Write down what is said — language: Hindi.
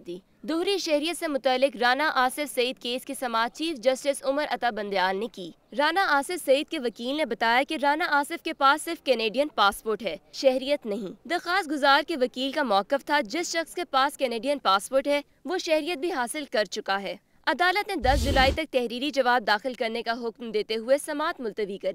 दी दोहरी शहरियत से मुतलिक राना आसिफ सईद केस की समाज चीफ जस्टिस उमर अता बंदयाल ने की राना आसिफ सईद के वकील ने बताया कि राना आसिफ के पास सिर्फ कैनेडियन पासपोर्ट है शहरियत नहीं दरखास्त गुजार के वकील का मौकफ था जिस शख्स के पास कैनेडियन पासपोर्ट है वो शहरियत भी हासिल कर चुका है अदालत ने दस जुलाई तक तहरीरी जवाब दाखिल करने का हुक्म देते हुए समात मुलतवी कर